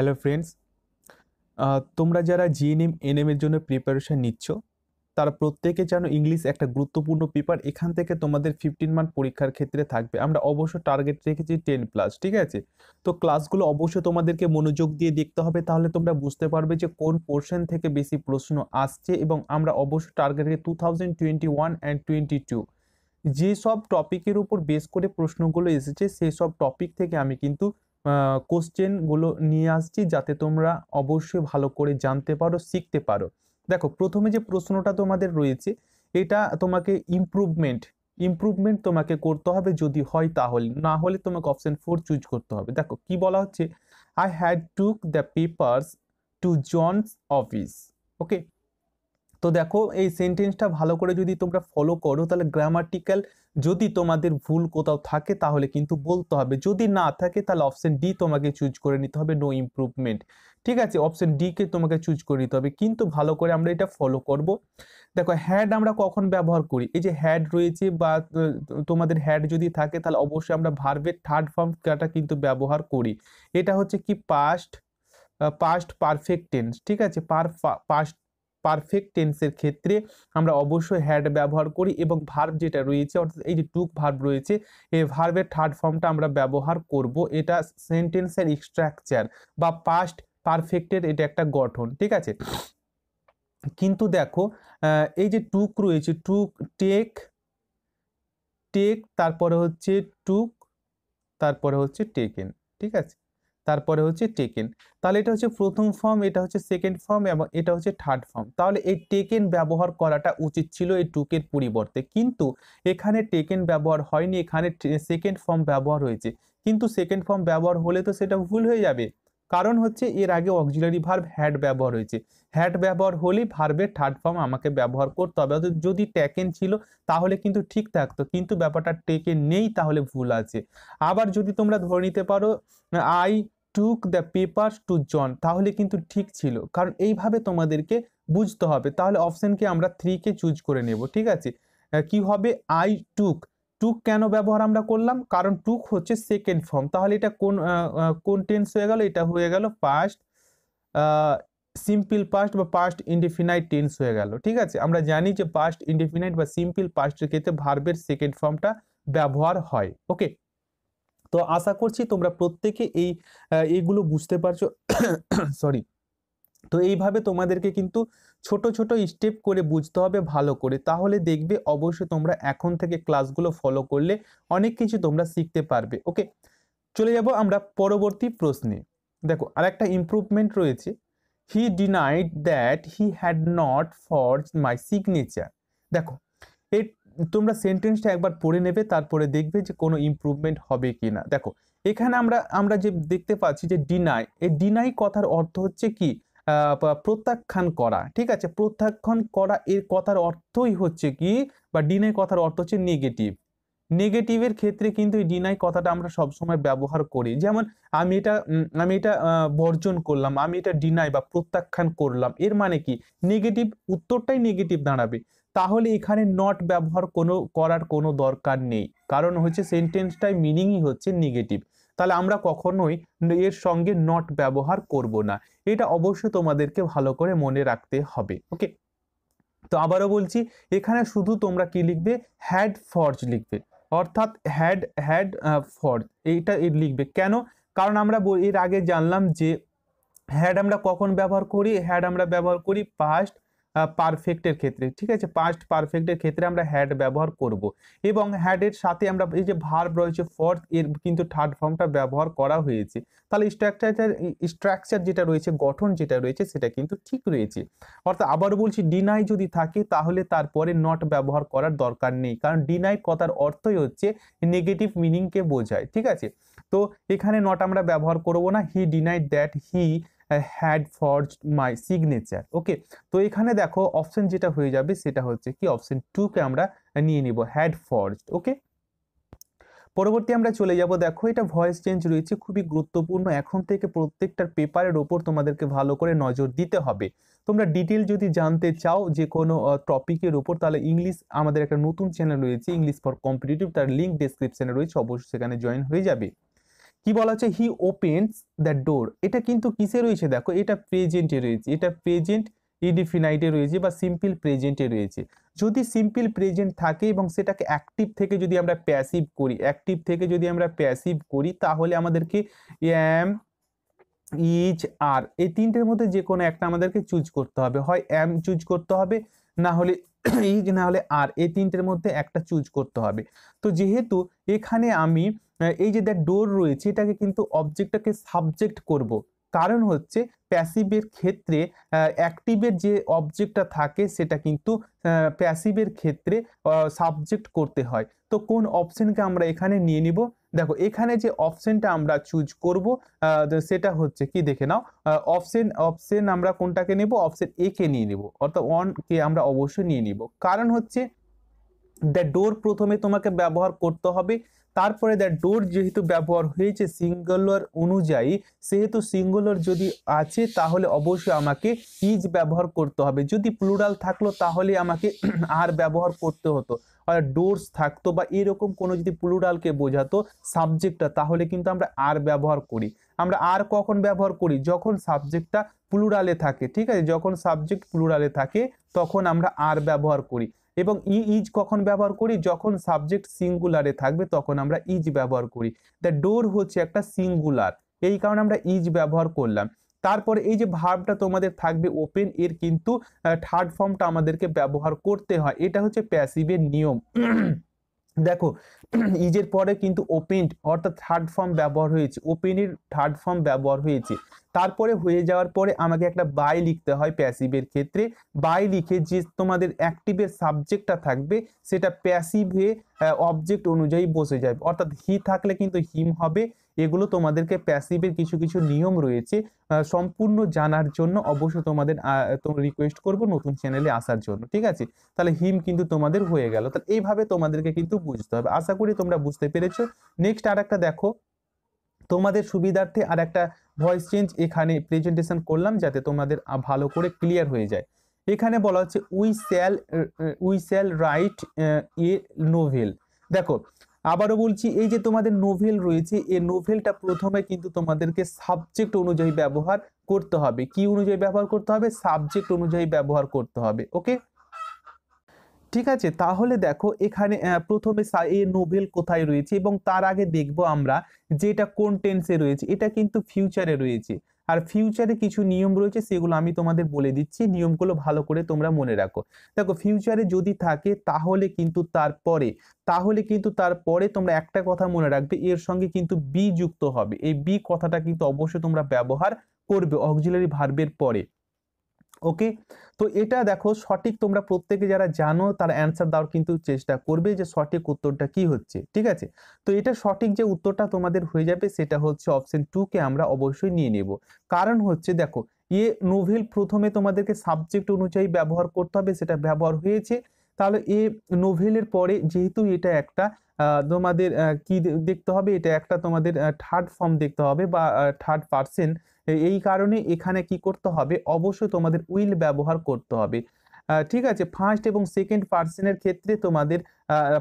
Hello friends তোমরা যারা GNM এনএমের জন্য প্রিপারেশন নিচ্ছ তারা প্রত্যেকে জানো ইংলিশ একটা গুরুত্বপূর্ণ পেপার এখান থেকে তোমাদের ফিফটিন মান্থ পরীক্ষার ক্ষেত্রে থাকবে আমরা অবশ্য টার্গেট রেখেছি টেন প্লাস ঠিক আছে তো ক্লাসগুলো অবশ্য তোমাদেরকে মনোযোগ দিয়ে দেখতে হবে তাহলে তোমরা বুঝতে পারবে যে কোন পোর্শন থেকে বেশি প্রশ্ন আসছে এবং আমরা অবশ্য টার্গেট রেখে two thousand twenty one and twenty two যেসব টপিকের উপর বেশ করে প্রশ্নগুলো এসেছে সেই সব টপিক থেকে আমি কিন্তু কোশ্চেনগুলো নিয়ে আসছি যাতে তোমরা অবশ্যই ভালো করে জানতে পারো শিখতে পারো দেখো প্রথমে যে প্রশ্নটা তোমাদের রয়েছে এটা তোমাকে ইমপ্রুভমেন্ট ইমপ্রুভমেন্ট তোমাকে করতে হবে যদি হয় তাহলে না হলে তোমাকে অপশান ফোর চুজ করতে হবে দেখো কি বলা হচ্ছে I had took the papers to John's office okay তো দেখো এই সেন্টেন্সটা ভালো করে যদি তোমরা ফলো করো তাহলে গ্রামাটিক্যাল যদি তোমাদের ভুল কোথাও থাকে তাহলে কিন্তু বলতে হবে যদি না থাকে তাহলে অপশন ডি তোমাকে চুজ করে নিতে হবে নো ইম্প্রুভমেন্ট ঠিক আছে অপশন ডিকে তোমাকে চুজ করে নিতে হবে কিন্তু ভালো করে আমরা এটা ফলো করব দেখো হ্যাড আমরা কখন ব্যবহার করি এই যে হ্যাড রয়েছে বা তোমাদের হ্যাড যদি থাকে তাহলে অবশ্যই আমরা ভার্বের থার্ড ফর্ম কাটা কিন্তু ব্যবহার করি এটা হচ্ছে কি পাস্ট পাস্ট পারফেক্ট টেন্স ঠিক আছে পার পাস্ট পারফেক্ট টেন্সের ক্ষেত্রে আমরা অবশ্যই হ্যাড ব্যবহার করি এবং ভার্ভ যেটা রয়েছে অর্থাৎ এই যে টুক ভার্ভ রয়েছে এই ভার্ভের থার্ড ফর্মটা আমরা ব্যবহার করব এটা সেন্টেন্সের স্ট্রাকচার বা পাস্ট পারফেক্টের এটা একটা গঠন ঠিক আছে কিন্তু দেখো এই যে টুক রয়েছে টুক টেক টেক তারপরে হচ্ছে টুক তারপরে হচ্ছে টেকেন ঠিক আছে তারপরে হচ্ছে টেকেন তাহলে এটা হচ্ছে প্রথম ফর্ম এটা হচ্ছে সেকেন্ড ফর্ম এবং এটা হচ্ছে থার্ড ফর্ম তাহলে এই টেকেন ব্যবহার করাটা উচিত ছিল এই টুকের পরিবর্তে কিন্তু এখানে টেকেন ব্যবহার হয়নি এখানে সেকেন্ড ফর্ম ব্যবহার হয়েছে কিন্তু সেকেন্ড ফর্ম ব্যবহার হলে তো সেটা ভুল হয়ে যাবে কারণ হচ্ছে এর আগে অক্সিলারি ভার্ব হ্যাড ব্যবহার হয়েছে হ্যাড ব্যবহার হলেই ভার্বের থার্ড ফর্ম আমাকে ব্যবহার করতে হবে যদি ট্যাকেন ছিল তাহলে কিন্তু ঠিক থাকতো কিন্তু ব্যাপারটা টেকেন নেই তাহলে ভুল আছে আবার যদি তোমরা ধরে নিতে পারো I took the paper to John তাহলে কিন্তু ঠিক ছিল কারণ এইভাবে তোমাদেরকে বুঝতে হবে তাহলে অপশানকে আমরা থ্রিকে চুজ করে নেব ঠিক আছে কি হবে আই টুক টুক কেন ব্যবহার আমরা করলাম কারণ টুক হচ্ছে সেকেন্ড ফর্ম তাহলে এটা কোন কোন টেন্স হয়ে গেল এটা হয়ে গেল পাস্ট সিম্পল পাস্ট বা পাস্ট ইনডিফিনাইট টেন্স হয়ে গেল ঠিক আছে আমরা জানি যে পাস্ট ইনডিফিনাইট বা সিম্পল পাস্টের ক্ষেত্রে ভার্বের সেকেন্ড ফর্মটা ব্যবহার হয় ওকে তো আশা করছি তোমরা প্রত্যেকে এই এইগুলো বুঝতে পারছো সরি তো এইভাবে তোমাদেরকে কিন্তু ছোট ছোট স্টেপ করে বুঝতে হবে ভালো করে তাহলে দেখবে অবশ্যই তোমরা এখন থেকে ক্লাসগুলো ফলো করলে অনেক কিছু তোমরা শিখতে পারবে ওকে চলে যাব আমরা পরবর্তী প্রশ্নে দেখো আর একটা ইম্প্রুভমেন্ট রয়েছে he denied that he had not for my signature দেখো এর তোমরা সেন্টেন্সটা একবার পড়ে নেবে তারপরে দেখবে যে কোনো ইম্প্রুভমেন্ট হবে কি না দেখো এখানে আমরা আমরা যে দেখতে পাচ্ছি যে ডিনাই এই ডিনাই কথার অর্থ হচ্ছে কি প্রত্যাখ্যান করা ঠিক আছে প্রত্যাখ্যান করা এর কথার অর্থই হচ্ছে কি বা ডিনাই কথার অর্থ হচ্ছে নেগেটিভ নেগেটিভের ক্ষেত্রে কিন্তু এই ডিনাই কথাটা আমরা সবসময় ব্যবহার করি যেমন আমি এটা আমি এটা বর্জন করলাম আমি এটা ডিনাই বা প্রত্যাখ্যান করলাম এর মানে কি নেগেটিভ উত্তরটাই নেগেটিভ দাঁড়াবে তাহলে এখানে নট ব্যবহার কোনো করার কোনো দরকার নেই কারণ হচ্ছে সেন্টেন্সটাই মিনিংই হচ্ছে নেগেটিভ তাহলে আমরা কখনোই এর সঙ্গে নট ব্যবহার করব না এটা অবশ্যই তোমাদেরকে ভালো করে মনে রাখতে হবে ওকে তো আবারও বলছি এখানে শুধু তোমরা কি লিখবে হ্যাড ফর্জ লিখবে অর্থাৎ হ্যাড হ্যাড ফর্জ এইটা লিখবে কেন কারণ আমরা এর আগে জানলাম যে হ্যাড আমরা কখন ব্যবহার করি হ্যাড আমরা ব্যবহার করি পাস্ট পারফেক্টের ক্ষেত্রে ঠিক আছে পাস্ট পারফেক্টের ক্ষেত্রে আমরা হ্যাড ব্যবহার করব এবং হ্যাডের সাথে আমরা এই যে ভার্ব রয়েছে ফর্থ এর কিন্তু থার্ড ফর্মটা ব্যবহার করা হয়েছে তাহলে স্ট্রাকচার স্ট্রাকচার যেটা রয়েছে গঠন যেটা রয়েছে সেটা কিন্তু ঠিক রয়েছে অর্থাৎ আবার বলছি ডিনাই যদি থাকে তাহলে তারপরে নট ব্যবহার করার দরকার নেই কারণ ডিনাই কথার অর্থই হচ্ছে নেগেটিভ মিনিংকে বোঝায় ঠিক আছে তো এখানে নট আমরা ব্যবহার করব না he denied that he had forged my signature okay তো এখানে দেখো অপশন যেটা হয়ে যাবে সেটা হচ্ছে কি অপশন টুকে আমরা নিয়ে নিব হ্যাড ফর্জড ওকে পরবর্তী আমরা চলে যাব দেখো এটা ভয়েস চেঞ্জ রয়েছে খুবই গুরুত্বপূর্ণ এখন থেকে প্রত্যেকটার পেপারের ওপর তোমাদেরকে ভালো করে নজর দিতে হবে তোমরা ডিটেল যদি জানতে চাও যে কোনো টপিকের ওপর তাহলে ইংলিশ আমাদের একটা নতুন চ্যানেল রয়েছে ইংলিশ ফর কম্পিটিটিভ তার লিঙ্ক ডিসক্রিপশানে রয়েছে অবশ্যই সেখানে জয়েন হয়ে যাবে কি বলা হচ্ছে হি ওপেন্স দ্যাট ডোর এটা কিন্তু কিসে রয়েছে দেখো এটা প্রেজেন্টে রয়েছে এটা প্রেজেন্ট ইডিফিনাইটে রয়েছে বা সিম্পল প্রেজেন্টে রয়েছে যদি সিম্পল প্রেজেন্ট থাকে এবং সেটাকে অ্যাক্টিভ থেকে যদি আমরা প্যাসিভ করি অ্যাক্টিভ থেকে যদি আমরা প্যাসিভ করি তাহলে আমাদেরকে অ্যাম ইচ আর এই তিনটের মধ্যে যে কোনো একটা আমাদেরকে চুজ করতে হবে হয় অ্যাম চুজ করতে হবে না হলে ইচ না হলে আর এই তিনটের মধ্যে একটা চুজ করতে হবে তো যেহেতু এখানে আমি এই যে দ্যাট ডোর রয়েছে এটাকে কিন্তু অবজেক্টটাকে সাবজেক্ট করব। কারণ হচ্ছে প্যাসিভের ক্ষেত্রে অ্যাক্টিভের যে অবজেক্টটা থাকে সেটা কিন্তু প্যাসিভের ক্ষেত্রে সাবজেক্ট করতে হয় তো কোন অপশানকে আমরা এখানে নিয়ে নিব দেখো এখানে যে অপশানটা আমরা চুজ করব সেটা হচ্ছে কি দেখে নাও অপশান অপশান আমরা কোনটাকে নেব অপশান এ কে নিয়ে নেব অর্থাৎ ওয়ানকে আমরা অবশ্যই নিয়ে নিব কারণ হচ্ছে দ্য ডোর প্রথমে তোমাকে ব্যবহার করতে হবে তারপরে দেখ ডোর যেহেতু ব্যবহার হয়েছে সিঙ্গুলার অনুযায়ী সেহেতু সিঙ্গুলর যদি আছে তাহলে অবশ্যই আমাকে ইজ ব্যবহার করতে হবে যদি প্লুরাল থাকলো তাহলে আমাকে আর ব্যবহার করতে হতো আর ডোরস থাকতো বা এরকম কোনো যদি প্লুরালকে বোঝাতো সাবজেক্টটা তাহলে কিন্তু আমরা আর ব্যবহার করি আমরা আর কখন ব্যবহার করি যখন সাবজেক্টটা প্লুরালে থাকে ঠিক আছে যখন সাবজেক্ট প্লুরালে থাকে তখন আমরা আর ব্যবহার করি এবং ই ইজ কখন ব্যবহার করি যখন সাবজেক্ট সিঙ্গুলারে থাকবে তখন আমরা ইজ ব্যবহার করি দ্য ডোর হচ্ছে একটা সিঙ্গুলার এই কারণে আমরা ইজ ব্যবহার করলাম তারপরে এই যে ভাবটা তোমাদের থাকবে ওপেন এর কিন্তু থার্ড ফর্মটা আমাদেরকে ব্যবহার করতে হয় এটা হচ্ছে প্যাসিভের নিয়ম দেখো ইজের পরে কিন্তু ওপেন অর্থাৎ থার্ড ফর্ম ব্যবহার হয়েছে ওপেনের থার্ড ফর্ম ব্যবহার হয়েছে তারপরে হয়ে যাওয়ার পরে আমাকে একটা বাই লিখতে হয় প্যাসিভের ক্ষেত্রে বাই লিখে যে তোমাদের অ্যাক্টিভের সাবজেক্টটা থাকবে সেটা প্যাসিভে অবজেক্ট অনুযায়ী বসে যাবে অর্থাৎ হি থাকলে কিন্তু হিম হবে এগুলো তোমাদেরকে প্যাসিভের কিছু কিছু নিয়ম রয়েছে সম্পূর্ণ জানার জন্য অবশ্য তোমাদের তোমরা রিকোয়েস্ট করবো নতুন চ্যানেলে আসার জন্য ঠিক আছে তাহলে হিম কিন্তু তোমাদের হয়ে গেল তাহলে এইভাবে তোমাদেরকে কিন্তু বুঝতে হবে আশা করি তোমরা বুঝতে পেরেছো নেক্সট আর একটা দেখো তোমাদের সুবিধার্থে আর একটা ভয়েস চেঞ্জ এখানে প্রেজেন্টেশন করলাম যাতে তোমাদের ভালো করে ক্লিয়ার হয়ে যায় এখানে বলা হচ্ছে we shall we shall write a novel দেখো আবারও বলছি এই যে তোমাদের নোভেল রয়েছে এই নোভেলটা প্রথমে কিন্তু তোমাদেরকে সাবজেক্ট অনুযায়ী ব্যবহার করতে হবে কি অনুযায়ী ব্যবহার করতে হবে সাবজেক্ট অনুযায়ী ব্যবহার করতে হবে ওকে ঠিক আছে তাহলে দেখো এখানে প্রথমে এ নোভেল কোথায় রয়েছে এবং তার আগে দেখব আমরা যে এটা কোন টেন্সে রয়েছে এটা কিন্তু ফিউচারে রয়েছে আর ফিউচারে কিছু নিয়ম রয়েছে সেগুলো আমি তোমাদের বলে দিচ্ছি নিয়মগুলো ভালো করে তোমরা মনে রাখো দেখো ফিউচারে যদি থাকে তাহলে কিন্তু তারপরে তাহলে কিন্তু তারপরে তোমরা একটা কথা মনে রাখবে এর সঙ্গে কিন্তু বি যুক্ত হবে এই বি কথাটা কিন্তু অবশ্যই তোমরা ব্যবহার করবে অক্সিলারি ভার্বের পরে ওকে তো এটা দেখো সঠিক তোমরা প্রত্যেকে যারা জানো তার অ্যান্সার দেওয়ার কিন্তু চেষ্টা করবে যে সঠিক উত্তরটা কি হচ্ছে ঠিক আছে তো এটা সঠিক যে উত্তরটা তোমাদের হয়ে যাবে সেটা হচ্ছে অপশন টুকে আমরা অবশ্যই নিয়ে নেব কারণ হচ্ছে দেখো এ নোভেল প্রথমে তোমাদেরকে সাবজেক্ট অনুযায়ী ব্যবহার করতে হবে সেটা ব্যবহার হয়েছে তাহলে এ নোভেলের পরে যেহেতু এটা একটা তোমাদের কি দেখতে হবে এটা একটা তোমাদের থার্ড ফর্ম দেখতে হবে বা থার্ড পার্সেন্ট এই কারণে এখানে কি করতে হবে অবশ্যই তোমাদের উইল ব্যবহার করতে হবে ঠিক আছে ফার্স্ট এবং সেকেন্ড পার্সনের ক্ষেত্রে তোমাদের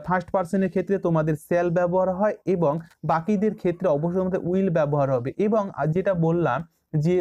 ফার্স্ট পার্সনের ক্ষেত্রে তোমাদের সেল ব্যবহার হয় এবং বাকিদের ক্ষেত্রে অবশ্যই তোমাদের উইল ব্যবহার হবে এবং যেটা বললাম যে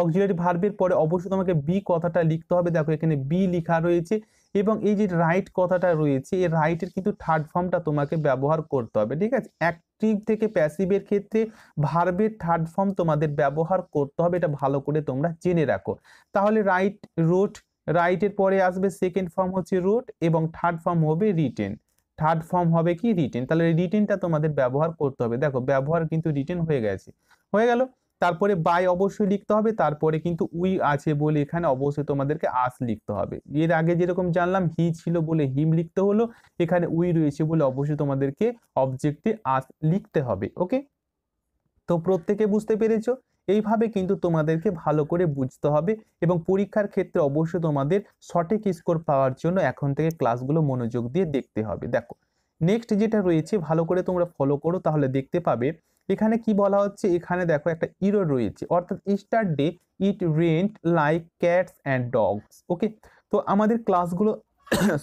অক্সিলারি ভার্বের পরে অবশ্যই তোমাকে বি কথাটা লিখতে হবে দেখো এখানে বি লিখা রয়েছে এবং এই যে রাইট কথাটা রয়েছে এই রাইটের কিন্তু থার্ড ফর্মটা তোমাকে ব্যবহার করতে হবে ঠিক আছে এক অ্যাক্টিভ থেকে প্যাসিভের ক্ষেত্রে ভার্বের থার্ড ফর্ম তোমাদের ব্যবহার করতে হবে এটা ভালো করে তোমরা জেনে রাখো তাহলে রাইট রোট রাইটের পরে আসবে সেকেন্ড ফর্ম হচ্ছে রোট এবং থার্ড ফর্ম হবে রিটেন থার্ড ফর্ম হবে কি রিটেন তাহলে রিটেনটা তোমাদের ব্যবহার করতে হবে দেখো ব্যবহার কিন্তু রিটেন হয়ে গেছে হয়ে গেল তারপরে বাই অবশ্যই লিখতে হবে তারপরে কিন্তু উই আছে বলে এখানে অবশ্যই তোমাদেরকে আস লিখতে হবে এর আগে যেরকম জানলাম হি ছিল বলে হিম লিখতে হলো এখানে উই রয়েছে বলে অবশ্যই তোমাদেরকে অবজেক্টে আস লিখতে হবে ওকে তো প্রত্যেকে বুঝতে পেরেছো এইভাবে কিন্তু তোমাদেরকে ভালো করে বুঝতে হবে এবং পরীক্ষার ক্ষেত্রে অবশ্যই তোমাদের সঠিক স্কোর পাওয়ার জন্য এখন থেকে ক্লাসগুলো মনোযোগ দিয়ে দেখতে হবে দেখো নেক্সট যেটা রয়েছে ভালো করে তোমরা ফলো করো তাহলে দেখতে পাবে এখানে কি বলা হচ্ছে এখানে দেখো একটা ইরো রয়েছে অর্থাৎ yesterday it rained like cats and dogs okay তো আমাদের ক্লাসগুলো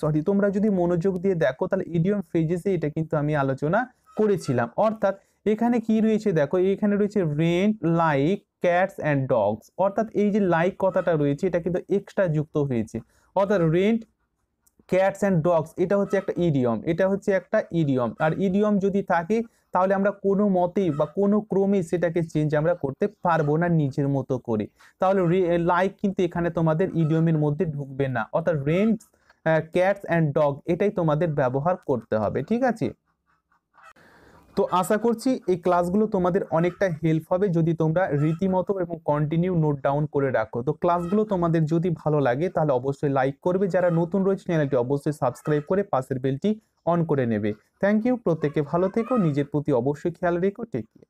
সরি তোমরা যদি মনোযোগ দিয়ে দেখো তাহলে ইডিয়ম ফেজেসে এটা কিন্তু আমি আলোচনা করেছিলাম অর্থাৎ এখানে কি রয়েছে দেখো এখানে রয়েছে rained like cats and dogs অর্থাৎ এই যে লাইক কথাটা রয়েছে এটা কিন্তু এক্সট্রা যুক্ত হয়েছে অর্থাৎ রেন্ট ক্যাটস অ্যান্ড ডগস এটা হচ্ছে একটা ইডিয়ম এটা হচ্ছে একটা ইডিয়ম আর ইডিয়ম যদি থাকে তাহলে আমরা কোনো মতেই বা কোনো ক্রমেই সেটাকে চেঞ্জ আমরা করতে পারবো না নিজের মতো করে তাহলে লাইক কিন্তু এখানে তোমাদের ইডিয়মের মধ্যে ঢুকবে না অর্থাৎ রেন্টস ক্যাটস অ্যান্ড ডগ এটাই তোমাদের ব্যবহার করতে হবে ঠিক আছে তো আশা করছি এই ক্লাসগুলো তোমাদের অনেকটা হেল্প হবে যদি তোমরা রীতিমতো এবং কন্টিনিউ নোট ডাউন করে রাখো তো ক্লাসগুলো তোমাদের যদি ভালো লাগে তাহলে অবশ্যই লাইক করবে যারা নতুন রয়েছে চ্যানেলটি অবশ্যই সাবস্ক্রাইব করে পাশের বেলটি অন করে নেবে থ্যাংক ইউ প্রত্যেকে ভালো থেকো নিজের প্রতি অবশ্যই খেয়াল রেখো টেক কেয়ার